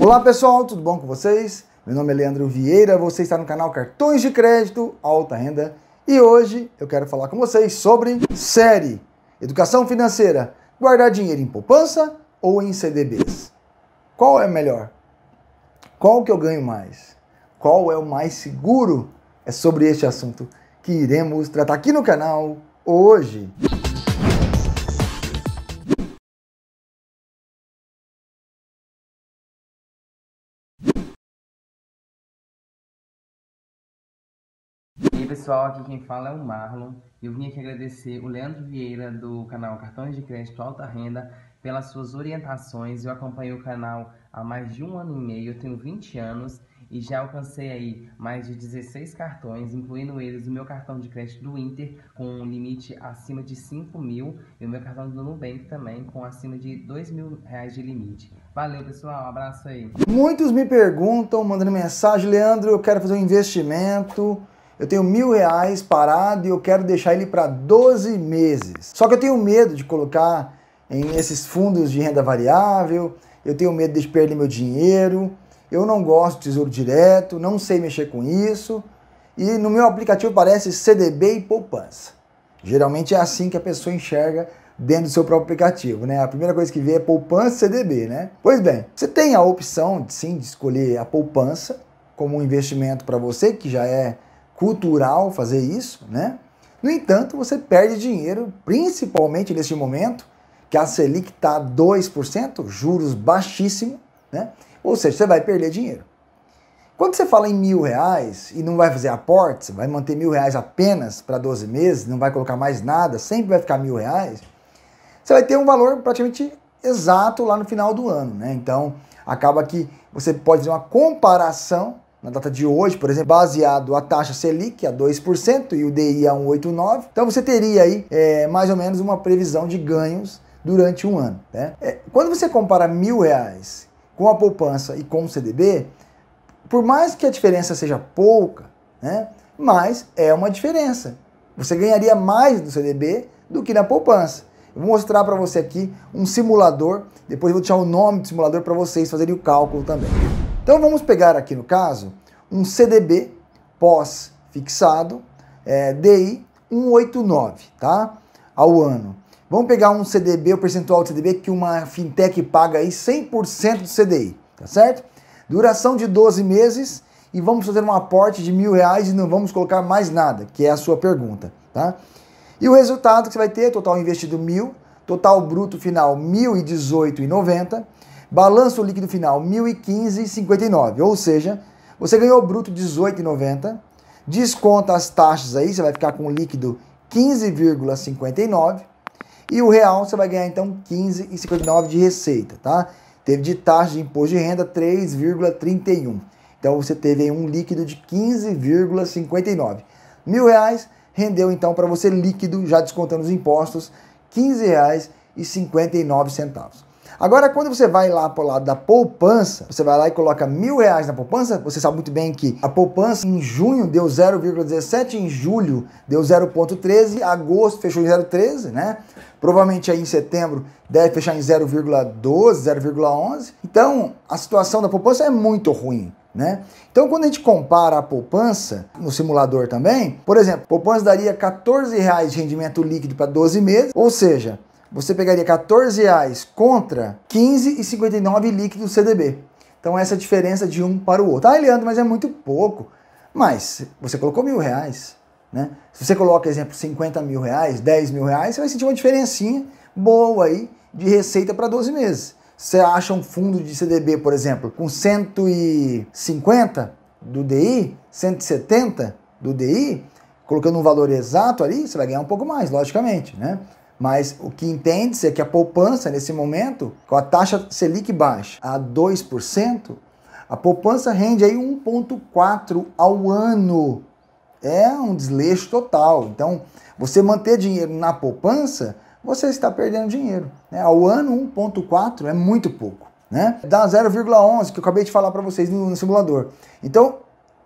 Olá pessoal, tudo bom com vocês? Meu nome é Leandro Vieira, você está no canal Cartões de Crédito Alta Renda e hoje eu quero falar com vocês sobre série Educação Financeira: guardar dinheiro em poupança ou em CDBs? Qual é melhor? Qual que eu ganho mais? Qual é o mais seguro? É sobre este assunto que iremos tratar aqui no canal hoje. pessoal, aqui quem fala é o Marlon. Eu vim aqui agradecer o Leandro Vieira do canal Cartões de Crédito Alta Renda pelas suas orientações. Eu acompanho o canal há mais de um ano e meio, eu tenho 20 anos e já alcancei aí mais de 16 cartões, incluindo eles o meu cartão de crédito do Inter com um limite acima de 5 mil e o meu cartão do Nubank também com acima de 2 mil reais de limite. Valeu pessoal, um abraço aí. Muitos me perguntam, mandando mensagem, Leandro, eu quero fazer um investimento eu tenho mil reais parado e eu quero deixar ele para 12 meses. Só que eu tenho medo de colocar em esses fundos de renda variável, eu tenho medo de perder meu dinheiro, eu não gosto de tesouro direto, não sei mexer com isso. E no meu aplicativo parece CDB e poupança. Geralmente é assim que a pessoa enxerga dentro do seu próprio aplicativo, né? A primeira coisa que vê é poupança e CDB, né? Pois bem, você tem a opção, sim, de escolher a poupança como um investimento para você que já é cultural fazer isso, né? No entanto, você perde dinheiro, principalmente neste momento, que a Selic está 2%, juros baixíssimo, né? Ou seja, você vai perder dinheiro. Quando você fala em mil reais e não vai fazer aporte, vai manter mil reais apenas para 12 meses, não vai colocar mais nada, sempre vai ficar mil reais, você vai ter um valor praticamente exato lá no final do ano, né? Então, acaba que você pode fazer uma comparação na data de hoje, por exemplo, baseado a taxa Selic a 2% e o DI a 1,89. Então você teria aí é, mais ou menos uma previsão de ganhos durante um ano. Né? É, quando você compara mil reais com a poupança e com o CDB, por mais que a diferença seja pouca, né, mas é uma diferença. Você ganharia mais do CDB do que na poupança. Eu vou mostrar para você aqui um simulador, depois vou deixar o nome do simulador para vocês fazerem o cálculo também. Então vamos pegar aqui no caso um CDB pós-fixado é, DI 189, tá? Ao ano. Vamos pegar um CDB, o percentual de CDB que uma fintech paga aí 100% do CDI, tá certo? Duração de 12 meses e vamos fazer um aporte de mil reais e não vamos colocar mais nada, que é a sua pergunta, tá? E o resultado que você vai ter, total investido mil, total bruto final 1.018,90 Balanço líquido final 1015,59. Ou seja, você ganhou bruto 18,90. Desconta as taxas aí, você vai ficar com líquido 15,59 e o real você vai ganhar então 15,59 de receita, tá? Teve de taxa de imposto de renda 3,31. Então você teve aí um líquido de 15,59. Mil reais rendeu então para você líquido, já descontando os impostos, R$ 15,59. Agora, quando você vai lá para o lado da poupança, você vai lá e coloca mil reais na poupança, você sabe muito bem que a poupança em junho deu 0,17, em julho deu 0,13, agosto fechou em 0,13, né? Provavelmente aí em setembro deve fechar em 0,12, 0,11. Então, a situação da poupança é muito ruim. Né? Então, quando a gente compara a poupança no simulador também, por exemplo, poupança daria 14 reais de rendimento líquido para 12 meses, ou seja, você pegaria 14 reais contra 15,59 líquido CDB. Então essa é a diferença de um para o outro. Ah, Leandro, mas é muito pouco. Mas você colocou mil reais, né? Se você coloca, exemplo, 50 mil reais, 10 mil reais, você vai sentir uma diferencinha boa aí de receita para 12 meses. Você acha um fundo de CDB, por exemplo, com 150 do DI, 170 do DI, colocando um valor exato ali, você vai ganhar um pouco mais, logicamente, né? Mas o que entende-se é que a poupança, nesse momento, com a taxa Selic baixa a 2%, a poupança rende aí 1,4% ao ano. É um desleixo total. Então, você manter dinheiro na poupança, você está perdendo dinheiro. Né? Ao ano, 1,4% é muito pouco. Né? Dá 0,11, que eu acabei de falar para vocês no, no simulador. Então,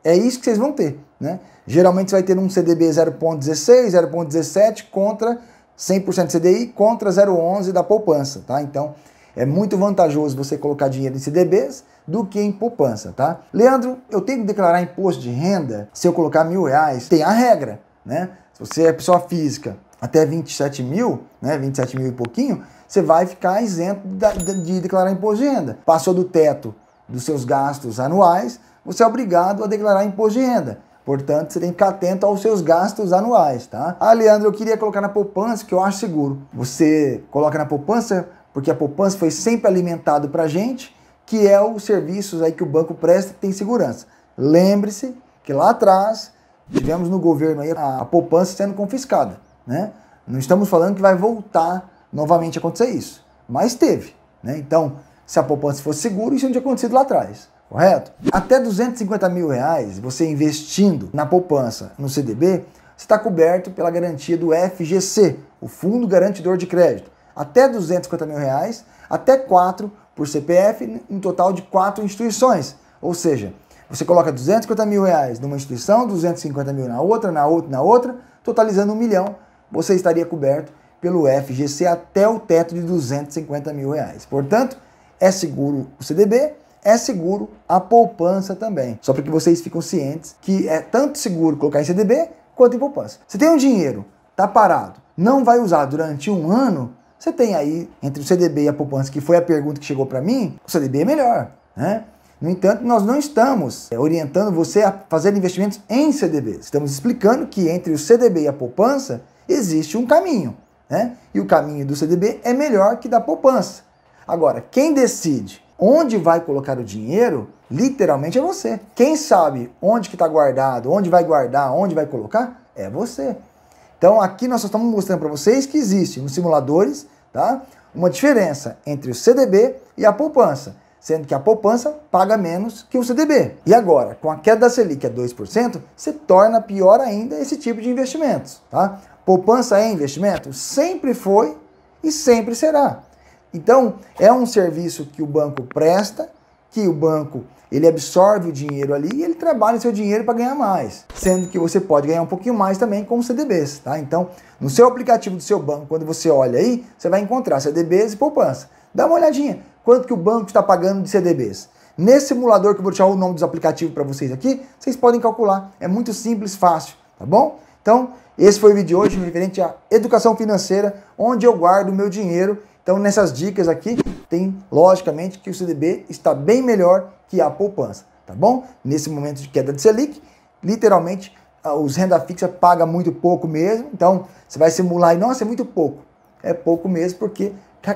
é isso que vocês vão ter. Né? Geralmente você vai ter um CDB 0.16, 0.17 contra 100% CDI contra 0,11 da poupança, tá? Então, é muito vantajoso você colocar dinheiro em CDBs do que em poupança, tá? Leandro, eu tenho que declarar imposto de renda se eu colocar mil reais? Tem a regra, né? Se você é pessoa física até 27 mil, né? 27 mil e pouquinho, você vai ficar isento de declarar imposto de renda. Passou do teto dos seus gastos anuais, você é obrigado a declarar imposto de renda. Portanto, você tem que ficar atento aos seus gastos anuais, tá? Ah, Leandro, eu queria colocar na poupança, que eu acho seguro. Você coloca na poupança, porque a poupança foi sempre alimentado para gente, que é os serviços aí que o banco presta que tem segurança. Lembre-se que lá atrás tivemos no governo aí a poupança sendo confiscada, né? Não estamos falando que vai voltar novamente a acontecer isso, mas teve, né? Então, se a poupança fosse seguro, isso não tinha acontecido lá atrás correto? Até 250 mil reais você investindo na poupança no CDB, está coberto pela garantia do FGC, o Fundo Garantidor de Crédito. Até 250 mil reais, até 4 por CPF, um total de 4 instituições. Ou seja, você coloca 250 mil reais numa instituição, 250 mil na outra, na outra, na outra, totalizando um milhão, você estaria coberto pelo FGC até o teto de 250 mil reais. Portanto, é seguro o CDB, é seguro a poupança também. Só para que vocês fiquem cientes que é tanto seguro colocar em CDB quanto em poupança. Você tem um dinheiro, tá parado, não vai usar durante um ano, você tem aí entre o CDB e a poupança, que foi a pergunta que chegou para mim, o CDB é melhor, né? No entanto, nós não estamos é, orientando você a fazer investimentos em CDB. Estamos explicando que entre o CDB e a poupança existe um caminho, né? E o caminho do CDB é melhor que da poupança. Agora, quem decide Onde vai colocar o dinheiro, literalmente é você. Quem sabe onde que está guardado, onde vai guardar, onde vai colocar, é você. Então aqui nós só estamos mostrando para vocês que existe nos simuladores tá, uma diferença entre o CDB e a poupança, sendo que a poupança paga menos que o CDB. E agora, com a queda da Selic a 2%, se torna pior ainda esse tipo de investimentos. Tá? Poupança é investimento? Sempre foi e sempre será. Então, é um serviço que o banco presta, que o banco ele absorve o dinheiro ali e ele trabalha seu dinheiro para ganhar mais. Sendo que você pode ganhar um pouquinho mais também com CDBs, tá? Então, no seu aplicativo do seu banco, quando você olha aí, você vai encontrar CDBs e poupança. Dá uma olhadinha, quanto que o banco está pagando de CDBs. Nesse simulador que eu vou deixar o nome dos aplicativos para vocês aqui, vocês podem calcular. É muito simples, fácil, tá bom? Então, esse foi o vídeo de hoje referente à educação financeira, onde eu guardo o meu dinheiro então, nessas dicas aqui, tem logicamente que o CDB está bem melhor que a poupança, tá bom? Nesse momento de queda de Selic, literalmente os renda fixa paga muito pouco mesmo, então você vai simular e nossa, é muito pouco. É pouco mesmo porque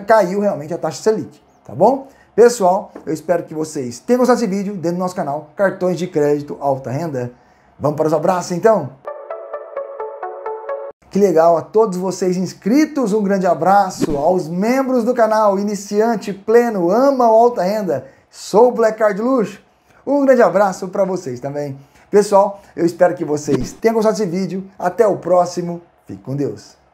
caiu realmente a taxa Selic, tá bom? Pessoal, eu espero que vocês tenham gostado desse vídeo dentro do nosso canal Cartões de Crédito Alta Renda. Vamos para os abraços então? Que legal a todos vocês inscritos, um grande abraço aos membros do canal Iniciante Pleno Ama ou Alta Renda. Sou o Black Card Luxo. Um grande abraço para vocês também. Pessoal, eu espero que vocês tenham gostado desse vídeo. Até o próximo. Fique com Deus.